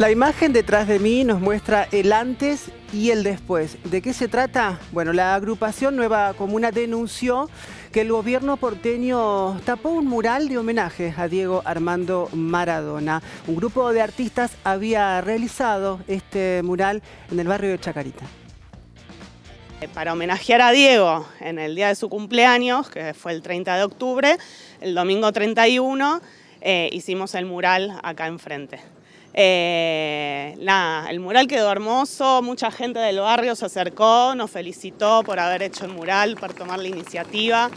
La imagen detrás de mí nos muestra el antes y el después. ¿De qué se trata? Bueno, la agrupación Nueva Comuna denunció que el gobierno porteño tapó un mural de homenaje a Diego Armando Maradona. Un grupo de artistas había realizado este mural en el barrio de Chacarita. Para homenajear a Diego en el día de su cumpleaños, que fue el 30 de octubre, el domingo 31, eh, hicimos el mural acá enfrente. Eh, el mural quedó hermoso, mucha gente del barrio se acercó, nos felicitó por haber hecho el mural, por tomar la iniciativa,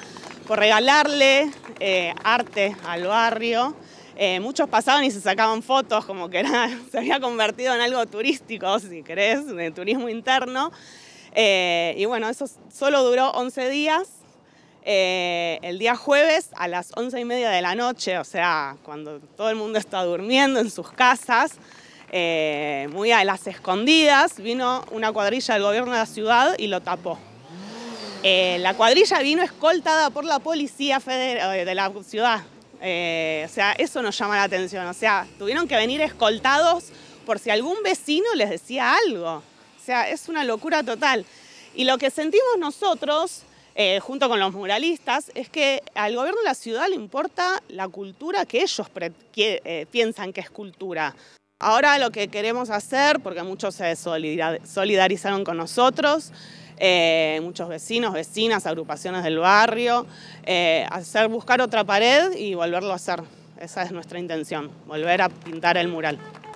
por regalarle eh, arte al barrio. muchos pasaban y se sacaban fotos, como que se había convertido en algo turístico, si querés, de turismo interno. y bueno, eso solo duró 11 días. Eh, el día jueves a las once y media de la noche, o sea, cuando todo el mundo está durmiendo en sus casas, eh, muy a las escondidas, vino una cuadrilla del gobierno de la ciudad y lo tapó. Eh, la cuadrilla vino escoltada por la policía federal de la ciudad. o sea, eso nos llama la atención. O sea, tuvieron que venir escoltados por si algún vecino les decía algo. O sea, es una locura total. Y lo que sentimos nosotros eh, junto con los muralistas, es que al gobierno de la ciudad le importa la cultura que ellos eh, piensan que es cultura. Ahora lo que queremos hacer, porque muchos se solidarizaron con nosotros, eh, muchos vecinos, vecinas, agrupaciones del barrio, hacer buscar otra pared y volverlo a hacer. Esa es nuestra intención, volver a pintar el mural.